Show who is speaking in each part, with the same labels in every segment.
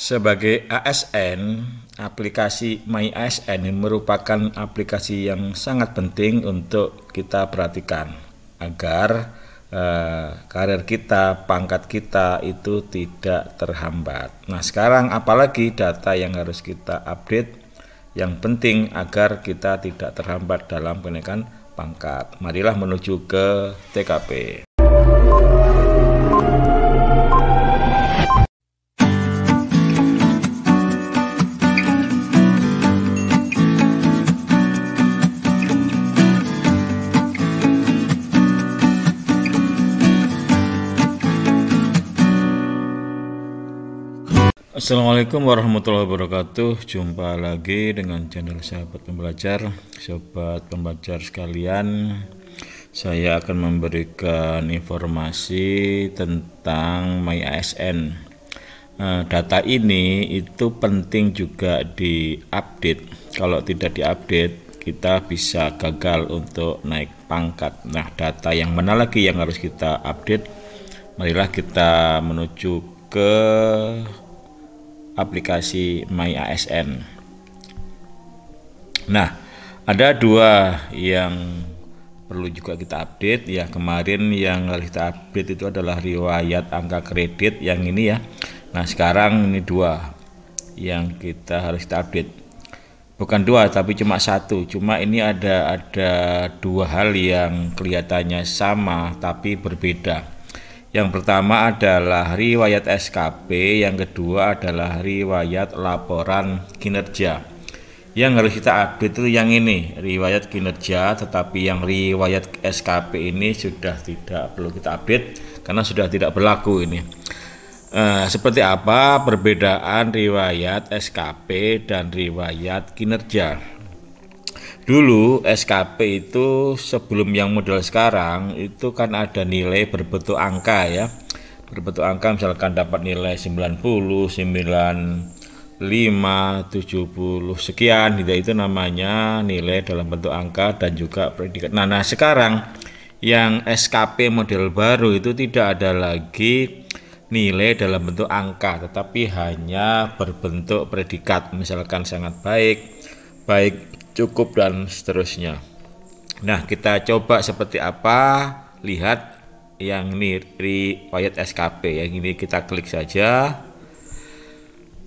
Speaker 1: sebagai ASN, aplikasi My ASN ini merupakan aplikasi yang sangat penting untuk kita perhatikan agar uh, karir kita, pangkat kita itu tidak terhambat. Nah, sekarang apalagi data yang harus kita update yang penting agar kita tidak terhambat dalam kenaikan pangkat. Marilah menuju ke TKP. Assalamualaikum warahmatullahi wabarakatuh Jumpa lagi dengan channel sahabat pembelajar Sobat pembelajar sekalian Saya akan memberikan informasi tentang MyASN nah, Data ini itu penting juga di update Kalau tidak di update kita bisa gagal untuk naik pangkat Nah data yang mana lagi yang harus kita update Marilah kita menuju ke aplikasi My ASN. Nah, ada dua yang perlu juga kita update ya kemarin yang harus kita update itu adalah riwayat angka kredit yang ini ya nah sekarang ini dua yang kita harus kita update bukan dua tapi cuma satu cuma ini ada ada dua hal yang kelihatannya sama tapi berbeda yang pertama adalah riwayat SKP, yang kedua adalah riwayat laporan kinerja. Yang harus kita update itu yang ini, riwayat kinerja, tetapi yang riwayat SKP ini sudah tidak perlu kita update karena sudah tidak berlaku ini. Eh, seperti apa perbedaan riwayat SKP dan riwayat kinerja? Dulu SKP itu sebelum yang model sekarang itu kan ada nilai berbentuk angka ya. Berbentuk angka misalkan dapat nilai 90, 95, 70 sekian gitu itu namanya nilai dalam bentuk angka dan juga predikat. Nah, nah sekarang yang SKP model baru itu tidak ada lagi nilai dalam bentuk angka tetapi hanya berbentuk predikat misalkan sangat baik baik cukup dan seterusnya nah kita coba seperti apa lihat yang ini riwayat SKP yang ini kita klik saja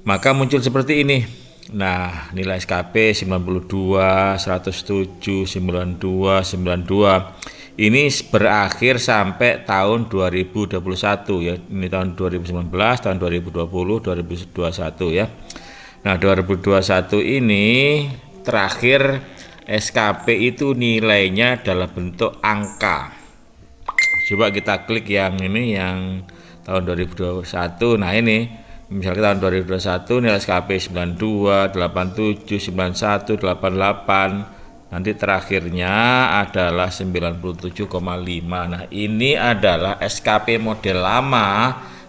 Speaker 1: maka muncul seperti ini nah nilai SKP 92 107 92 92 ini berakhir sampai tahun 2021 ya ini tahun 2019 tahun 2020 2021 ya nah 2021 ini terakhir SKP itu nilainya dalam bentuk angka coba kita klik yang ini yang tahun 2021 nah ini misalnya tahun 2021 nilai SKP 92 87 91 88 nanti terakhirnya adalah 97,5 nah ini adalah SKP model lama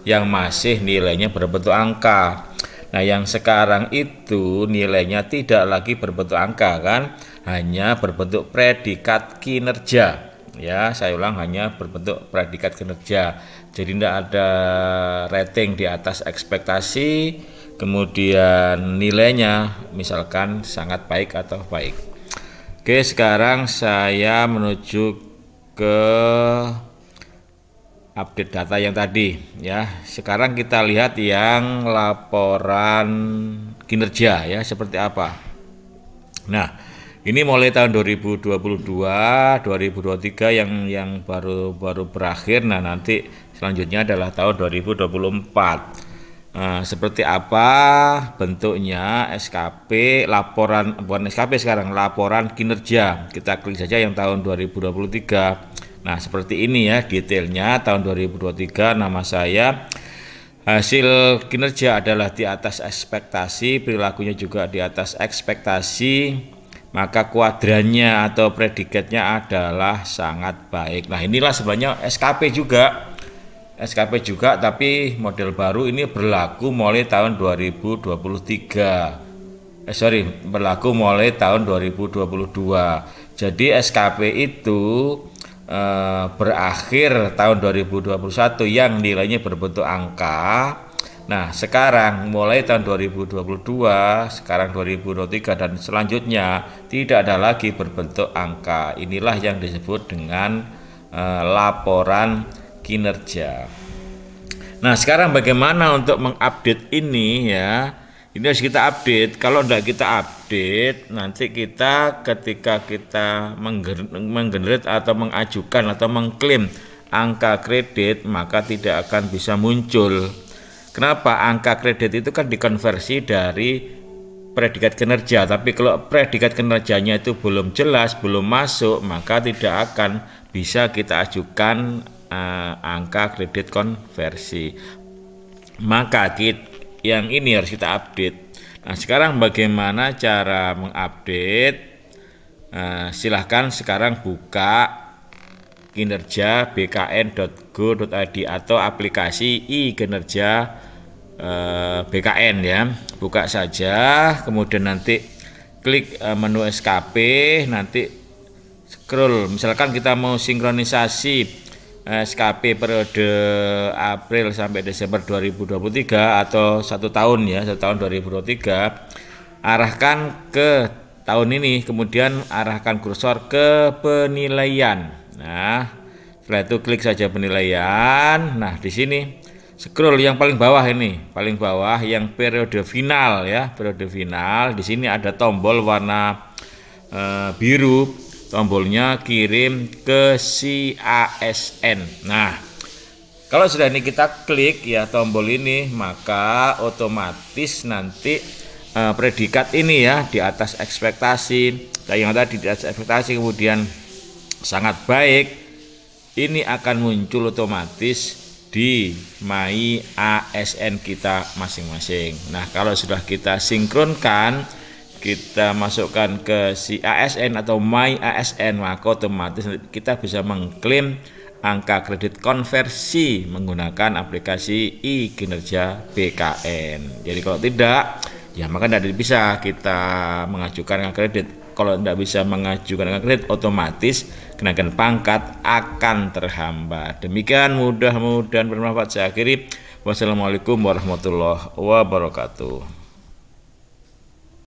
Speaker 1: yang masih nilainya berbentuk angka Nah, yang sekarang itu nilainya tidak lagi berbentuk angka kan, hanya berbentuk predikat kinerja. Ya, saya ulang hanya berbentuk predikat kinerja. Jadi tidak ada rating di atas ekspektasi, kemudian nilainya misalkan sangat baik atau baik. Oke, sekarang saya menuju ke update data yang tadi ya. Sekarang kita lihat yang laporan kinerja ya seperti apa. Nah, ini mulai tahun 2022, 2023 yang yang baru baru berakhir. Nah, nanti selanjutnya adalah tahun 2024. Nah, seperti apa bentuknya SKP laporan bukan SKP sekarang laporan kinerja. Kita klik saja yang tahun 2023. Nah, seperti ini ya detailnya tahun 2023 nama saya hasil kinerja adalah di atas ekspektasi, perilakunya juga di atas ekspektasi, maka kuadrannya atau predikatnya adalah sangat baik. Nah, inilah sebenarnya SKP juga. SKP juga tapi model baru ini berlaku mulai tahun 2023 eh, sorry berlaku mulai tahun 2022 jadi SKP itu Eh, berakhir tahun 2021 yang nilainya berbentuk angka. Nah, sekarang mulai tahun 2022, sekarang 2023 dan selanjutnya tidak ada lagi berbentuk angka. Inilah yang disebut dengan eh, laporan kinerja. Nah, sekarang bagaimana untuk mengupdate ini ya? Ini harus kita update. Kalau tidak kita update nanti kita ketika kita menggenerate atau mengajukan atau mengklaim angka kredit maka tidak akan bisa muncul. Kenapa angka kredit itu kan dikonversi dari predikat kinerja, tapi kalau predikat kinerjanya itu belum jelas, belum masuk, maka tidak akan bisa kita ajukan uh, angka kredit konversi. Maka kita, yang ini harus kita update. Nah, sekarang bagaimana cara mengupdate? Nah, silahkan sekarang buka kinerja bkn.go.id atau aplikasi e-kinerja eh, BKN ya. Buka saja, kemudian nanti klik eh, menu SKP, nanti scroll. Misalkan kita mau sinkronisasi Eh, SKP periode April sampai Desember 2023 atau satu tahun ya satu tahun 2023 arahkan ke tahun ini kemudian arahkan kursor ke penilaian nah setelah itu klik saja penilaian nah di sini scroll yang paling bawah ini paling bawah yang periode final ya periode final di sini ada tombol warna eh, biru tombolnya kirim ke si ASN. Nah, kalau sudah ini kita klik ya tombol ini, maka otomatis nanti uh, predikat ini ya di atas ekspektasi, yang tadi di atas ekspektasi kemudian sangat baik, ini akan muncul otomatis di My ASN kita masing-masing. Nah, kalau sudah kita sinkronkan, kita masukkan ke si ASN atau My ASN maka otomatis kita bisa mengklaim angka kredit konversi menggunakan aplikasi e-kinerja BKN. Jadi kalau tidak ya maka tidak bisa kita mengajukan angka kredit. Kalau tidak bisa mengajukan angka kredit otomatis kenaikan pangkat akan terhambat. Demikian mudah-mudahan bermanfaat. Saya akhiri. Wassalamualaikum warahmatullahi wabarakatuh.